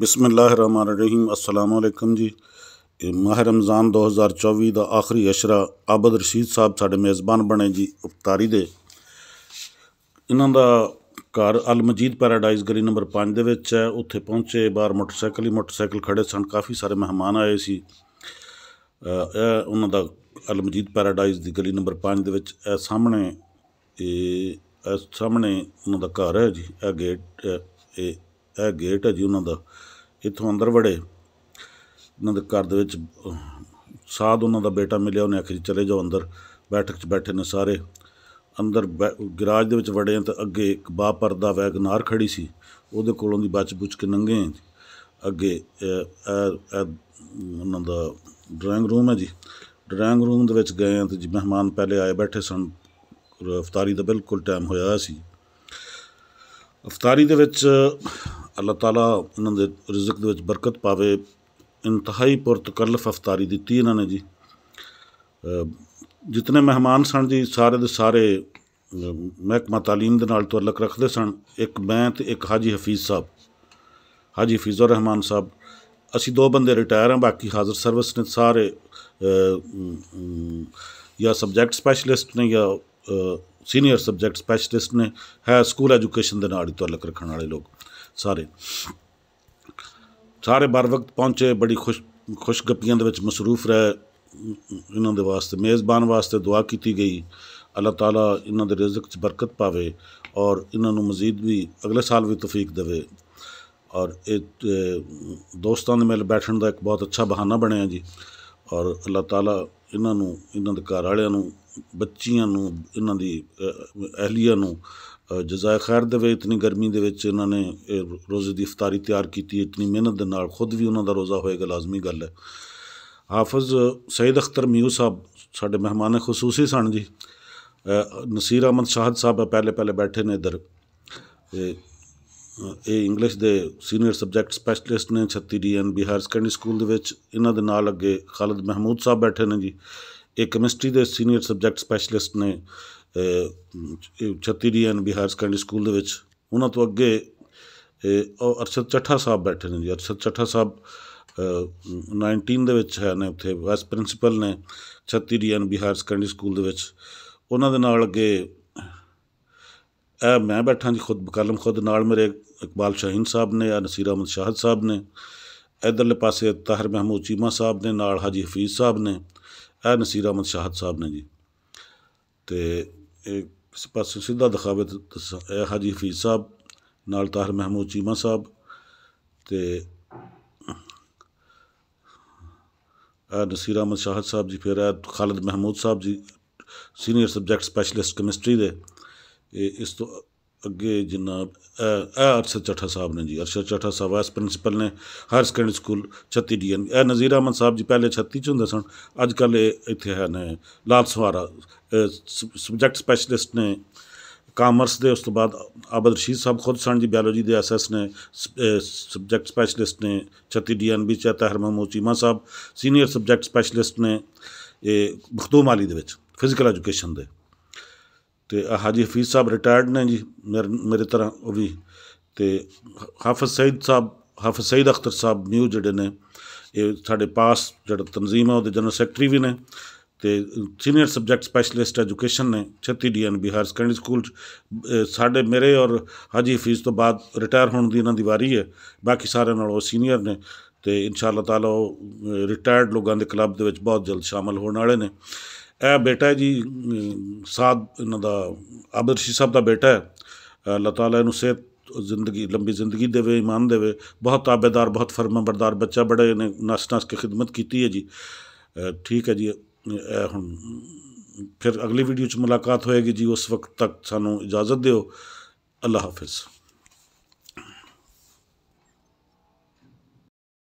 ਰਹੀਮ ਅਸਲਾਮ ਅਲੈਕਮ ਜੀ ਮਾਹ ਰਮਜ਼ਾਨ 2024 ਦਾ ਆਖਰੀ ਅਸ਼ਰਾ ਆਬਦ ਰਸ਼ੀਦ ਸਾਹਿਬ ਸਾਡੇ ਮੇਜ਼ਬਾਨ ਬਣੇ ਜੀ ਉਪਤਾਰੀ ਦੇ ਇਹਨਾਂ ਦਾ ਘਰ ਅਲ ਮਜੀਦ ਪੈਰਾਡਾਈਜ਼ ਗਰੀ ਨੰਬਰ 5 ਦੇ ਵਿੱਚ ਹੈ ਉੱਥੇ ਪਹੁੰਚੇ ਬਾਹਰ ਮੋਟਰਸਾਈਕਲ ਹੀ ਮੋਟਰਸਾਈਕਲ ਖੜੇ ਸਨ ਕਾਫੀ ਸਾਰੇ ਮਹਿਮਾਨ ਆਏ ਸੀ ਇਹ ਉਹਨਾਂ ਦਾ ਅਲ ਮਜੀਦ ਪੈਰਾਡਾਈਜ਼ ਦੀ ਗਲੀ ਨੰਬਰ 5 ਦੇ ਵਿੱਚ ਇਹ ਸਾਹਮਣੇ ਇਹ ਸਾਹਮਣੇ ਉਹਨਾਂ ਦਾ ਘਰ ਹੈ ਜੀ ਇਹ ਗੇਟ ਇਹ ਇਹ ਗੇਟ ਹੈ ਜੀ ਉਹਨਾਂ ਦਾ ਇੱਥੋਂ ਅੰਦਰ ਵੜੇ ਉਹਨਾਂ ਦੇ ਘਰ ਦੇ ਵਿੱਚ ਸਾਧ ਉਹਨਾਂ ਦਾ ਬੇਟਾ ਮਿਲਿਆ ਉਹਨੇ ਆਖਿਆ ਚਲੇ ਜਾਓ ਅੰਦਰ ਬੈਠਕ 'ਚ ਬੈਠੇ ਨੇ ਸਾਰੇ ਅੰਦਰ ਗਰਾਜ ਦੇ ਵਿੱਚ ਵੜੇ ਤਾਂ ਅੱਗੇ ਇੱਕ ਬਾ ਪਰਦਾ ਵੈਗਨਾਰ ਖੜੀ ਸੀ ਉਹਦੇ ਕੋਲੋਂ ਦੀ ਬਚ-ਬੁਚ ਕੇ ਨੰਗੇ ਅੱਗੇ ਉਹਨਾਂ ਦਾ ਡਰਾਇੰਗ ਰੂਮ ਹੈ ਜੀ ਡਰਾਇੰਗ ਰੂਮ ਦੇ ਵਿੱਚ ਗਏ ਤਾਂ ਜੀ ਮਹਿਮਾਨ ਪਹਿਲੇ ਆਏ ਬੈਠੇ ਸਨ ਇਫਤਾਰੀ ਦਾ ਬਿਲਕੁਲ ਟਾਈਮ ਹੋਇਆ ਸੀ ਇਫਤਾਰੀ ਦੇ ਵਿੱਚ ਅੱਲਾਹ ਤਾਲਾ ਉਹਨਾਂ ਦੇ ਰਿਜ਼ਕ ਦੇ ਵਿੱਚ ਬਰਕਤ ਪਾਵੇ ਇੰਤਹਾਈ ਪੁਰਤਕਲਫ ਅਫਤਾਰੀ ਦਿੱਤੀ ਇਹਨਾਂ ਨੇ ਜੀ ਜਿਤਨੇ ਮਹਿਮਾਨ ਸਨ ਜੀ ਸਾਰੇ ਦੇ ਸਾਰੇ ਮਹਿਕਮਾ تعلیم ਦੇ ਨਾਲ ਤਾਲੁਕ ਰੱਖਦੇ ਸਨ ਇੱਕ ਮੈਂ ਤੇ ਇੱਕ ਹਾਜੀ ਹਫੀਜ਼ ਸਾਹਿਬ ਹਾਜੀ ਫੀਜ਼ੁਰ ਰਹਿਮਾਨ ਸਾਹਿਬ ਅਸੀਂ ਦੋ ਬੰਦੇ ਰਿਟਾਇਰ ਹਾਂ ਬਾਕੀ ਹਾਜ਼ਰ ਸਰਵਿਸ ਨੇ ਸਾਰੇ ਯਾ ਸਬਜੈਕਟ ਸਪੈਸ਼ਲਿਸਟ ਨੇ ਯਾ ਸੀਨੀਅਰ ਸਬਜੈਕਟ ਸਪੈਸ਼ਲਿਸਟ ਨੇ ਹੈ ਸਕੂਲ ਐਜੂਕੇਸ਼ਨ ਦੇ ਨਾਲ ਹੀ ਤਾਲੁਕ ਰੱਖਣ ਵਾਲੇ ਲੋਕ ਸਾਰੇ ਸਾਰੇ ਬਰ ਵਕਤ ਪਹੁੰਚੇ ਬੜੀ ਖੁਸ਼ ਖੁਸ਼ਗਪੀਆਂ ਦੇ ਵਿੱਚ ਮਸਰੂਫ ਰਹੇ ਇਹਨਾਂ ਦੇ ਵਾਸਤੇ ਮੇਜ਼ਬਾਨ ਵਾਸਤੇ ਦੁਆ ਕੀਤੀ ਗਈ ਅੱਲਾਹ ਤਾਲਾ ਇਹਨਾਂ ਦੇ ਰਿਜ਼ਕ 'ਚ ਬਰਕਤ ਪਾਵੇ ਔਰ ਇਹਨਾਂ ਨੂੰ ਮਜ਼ੀਦ ਵੀ ਅਗਲੇ ਸਾਲ ਵੀ ਤੋਫੀਕ ਦੇਵੇ ਔਰ ਇਹ ਦੋਸਤਾਂ ਦੇ ਮਿਲ ਬੈਠਣ ਦਾ ਇੱਕ ਬਹੁਤ ਅੱਛਾ ਬਹਾਨਾ ਬਣਿਆ ਜੀ ਔਰ ਅੱਲਾਹ ਤਾਲਾ ਇਹਨਾਂ ਨੂੰ ਇਹਨਾਂ ਦੇ ਘਰ ਵਾਲਿਆਂ ਨੂੰ ਬੱਚੀਆਂ ਨੂੰ ਇਹਨਾਂ ਦੀ ਅਹਲੀਆਂ ਨੂੰ ਜਜ਼ਾਇ ਖੈਰ ਦੇ ਵੇ ਇਤਨੀ ਗਰਮੀ ਦੇ ਵਿੱਚ ਇਹਨਾਂ ਨੇ ਰੋਜ਼ੇ ਦੀ ਇਫਤਾਰੀ ਤਿਆਰ ਕੀਤੀ ਇਤਨੀ ਮਿਹਨਤ ਦੇ ਨਾਲ ਖੁਦ ਵੀ ਉਹਨਾਂ ਦਾ ਰੋਜ਼ਾ ਹੋਏਗਾ ਲਾਜ਼ਮੀ ਗੱਲ ਹੈ ਹਾਫਜ਼ ਸੈਦ ਅਖਤਰ ਮਿਊ ਸਾਹਿਬ ਸਾਡੇ ਮਹਿਮਾਨ ਖਸੂਸੀ ਸਨ ਜੀ ਨਸੀਰ ਅਹਿਮਦ ਸ਼ਾਹਦ ਸਾਹਿਬ ਪਹਿਲੇ ਪਹਿਲੇ ਬੈਠੇ ਨੇ ਇਧਰ ਇਹ ਇੰਗਲਿਸ਼ ਦੇ ਸੀਨੀਅਰ ਸਬਜੈਕਟ ਸਪੈਸ਼ਲਿਸਟ ਨੇ 36 ਡੀਐਨ ਬਿਹਾਰ ਸੈਕੰਡਰੀ ਸਕੂਲ ਦੇ ਵਿੱਚ ਇਹਨਾਂ ਦੇ ਨਾਲ ਅੱਗੇ ਖਾਲਦ ਮਹਿਮੂਦ ਸਾਹਿਬ ਬੈਠੇ ਨੇ ਜੀ ਇਹ ਕੈਮਿਸਟਰੀ ਦੇ ਸੀਨੀਅਰ ਸਬਜੈਕਟ ਸਪੈਸ਼ਲਿਸਟ ਨੇ ਛੱਤੀ D N Bihar secondary school ਦੇ ਵਿੱਚ ਉਹਨਾਂ ਤੋਂ ਅੱਗੇ ਇਹ ਅਰਸ਼ਦ ਚੱਠਾ ਸਾਹਿਬ ਬੈਠੇ ਨੇ ਜੀ ਅਰਸ਼ਦ ਚੱਠਾ ਸਾਹਿਬ 19 ਦੇ ਵਿੱਚ ਹੈ ਨੇ ਉੱਥੇ ਵਾਈਸ ਪ੍ਰਿੰਸੀਪਲ ਨੇ ਛੱਤੀ D N Bihar secondary school ਦੇ ਵਿੱਚ ਉਹਨਾਂ ਦੇ ਨਾਲ ਅੱਗੇ ਇਹ ਮੈਂ ਬੈਠਾ ਜੀ ਖੁਦ ਬਕਲਮ ਖੁਦ ਨਾਲ ਮੇਰੇ ਇਕਬਾਲ ਸ਼ਾਹੀਨ ਸਾਹਿਬ ਨੇ ਆ ਨਸੀਰ ਅਹਿਮਦ ਸ਼ਾਹਦ ਸਾਹਿਬ ਨੇ ਇਧਰਲੇ ਪਾਸੇ ਤਾਹਰ ਮਹਿਮੂਦ ਚੀਮਾ ਸਾਹਿਬ ਨੇ ਨਾਲ ਹਾਜੀ ਹਫੀਜ਼ ਸਾਹਿਬ ਨੇ ਇਹ ਨਸੀਰ ਅਹਿਮਦ ਸ਼ਾਹਦ ਸਾਹਿਬ ਨੇ ਜੀ ਤੇ ਇਹ ਪਾਸ ਸਿੱਧਾ ਦਿਖਾਵੇ ਇਹ ਹਾਜੀ ਹਫੀਜ਼ ਸਾਹਿਬ ਨਾਲ ਤਾਹਰ ਮਹਿਮੂਦ ਚੀਮਾ ਸਾਹਿਬ ਤੇ ਆ ਨਸੀਰ ਅਹਿਮਦ ਸ਼ਾਹਦ ਸਾਹਿਬ ਜੀ ਫਿਰ ਆ ਖਾਲਦ ਮਹਿਮੂਦ ਸਾਹਿਬ ਜੀ ਸੀਨੀਅਰ ਸਬਜੈਕਟ ਸਪੈਸ਼ਲਿਸਟ ਕੈਮਿਸਟਰੀ ਦੇ ਇਸ ਤੋਂ ਅੱਗੇ ਜਨਾਬ ਇਹ ਅਰਸ਼ਦ ਚੱਠਾ ਸਾਹਿਬ ਨੇ ਜੀ ਅਰਸ਼ਦ ਚੱਠਾ ਸਾਹਿਬ ਐਸ ਪ੍ਰਿੰਸੀਪਲ ਨੇ ਹਰ ਸੈਕੰਡਰੀ ਸਕੂਲ 36 ਡੀਐਨ ਇਹ ਨਜ਼ੀਰ ਅਹਿਮਦ ਸਾਹਿਬ ਜੀ ਪਹਿਲੇ 36 ਚ ਹੁੰਦੇ ਸਨ ਅੱਜ ਕੱਲ ਇੱਥੇ ਹੈ ਨੇ ਲਾਲ ਸਵਾਰਾ ਸਬਜੈਕਟ ਸਪੈਸ਼ਲਿਸਟ ਨੇ ਕਾਮਰਸ ਦੇ ਉਸ ਤੋਂ ਬਾਅਦ ਆਬਦ ਰਸ਼ੀਦ ਸਾਹਿਬ ਖੁਦ ਸਨ ਜੀ ਬਾਇਓਲੋਜੀ ਦੇ ਐਸਐਸ ਨੇ ਸਬਜੈਕਟ ਸਪੈਸ਼ਲਿਸਟ ਨੇ 36 ਡੀਐਨ ਵਿੱਚ Tahir Mahmood Cheema Sahib senior subject specialist ਨੇ ਇਹ ਮਖਦੂਮ ਅਲੀ ਦੇ ਵਿੱਚ ਫਿਜ਼ੀਕਲ ਐਜੂਕੇਸ਼ਨ ਦੇ ਤੇ ਹਾਜੀ ਹਫੀਜ਼ ਸਾਹਿਬ ਰਿਟਾਇਰਡ ਨੇ ਜੀ ਮੇਰੇ ਤਰ੍ਹਾਂ ਉਹ ਵੀ ਤੇ ਹਾਫਿਜ਼ ਸੈਦ ਸਾਹਿਬ ਹਾਫਿਜ਼ ਸੈਦ ਅਖਤਰ ਸਾਹਿਬ ਨਿਊ ਜਿਹੜੇ ਨੇ ਇਹ ਸਾਡੇ ਪਾਸ ਜਿਹੜਾ ਤਨਜ਼ੀਮ ਹੈ ਉਹਦੇ ਜਨਰਲ ਸੈਕਟਰੀ ਵੀ ਨੇ ਤੇ ਸੀਨੀਅਰ ਸਬਜੈਕਟ ਸਪੈਸ਼ਲਿਸਟ ਐਜੂਕੇਸ਼ਨ ਨੇ 36 ਡੀਐਨ ਬਿਹਾਰ ਸਕੈਂਡਰੀ ਸਕੂਲ ਸਾਡੇ ਮੇਰੇ ਔਰ ਹਾਜੀ ਹਫੀਜ਼ ਤੋਂ ਬਾਅਦ ਰਿਟਾਇਰ ਹੋਣ ਦੀ ਇਹਨਾਂ ਦੀ ਵਾਰੀ ਹੈ ਬਾਕੀ ਸਾਰਿਆਂ ਨਾਲੋਂ ਸੀਨੀਅਰ ਨੇ ਤੇ ਇਨਸ਼ਾ ਅੱਲਾਹ ਤਾਲਾ ਉਹ ਰਿਟਾਇਰਡ ਲੋਕਾਂ ਦੇ ਕਲੱਬ ਦੇ ਵਿੱਚ ਬਹੁਤ ਜਲਦ ਸ਼ਾਮਲ ਹੋਣ ਵਾਲੇ ਨੇ ਇਹ ਬੇਟਾ ਜੀ ਸਾਦ ਇਹਨਾਂ ਦਾ ਅਬਦਰਸ਼ੀ ਸਾਹਿਬ ਦਾ ਬੇਟਾ ਹੈ ਅੱਲਾਹ ਤਾਲਾ ਇਹਨੂੰ ਸਿਹਤ ਜ਼ਿੰਦਗੀ ਲੰਬੀ ਜ਼ਿੰਦਗੀ ਦੇਵੇ ਇਮਾਨ ਦੇਵੇ ਬਹੁਤ ਤਾਬੇਦਾਰ ਬਹੁਤ ਫਰਮਾਬਰਦਾਰ ਬੱਚਾ ਬੜੇ ਨੇ ਨਸ ਨਸ ਕੇ ਖਿਦਮਤ ਕੀਤੀ ਹੈ ਜੀ ਠੀਕ ਹੈ ਜੀ ਹੁਣ ਫਿਰ ਅਗਲੀ ਵੀਡੀਓ 'ਚ ਮੁਲਾਕਾਤ ਹੋਏਗੀ ਜੀ ਉਸ ਵਕਤ ਤੱਕ ਸਾਨੂੰ ਇਜਾਜ਼ਤ ਦਿਓ ਅੱਲਾਹ ਹਾਫਿਜ਼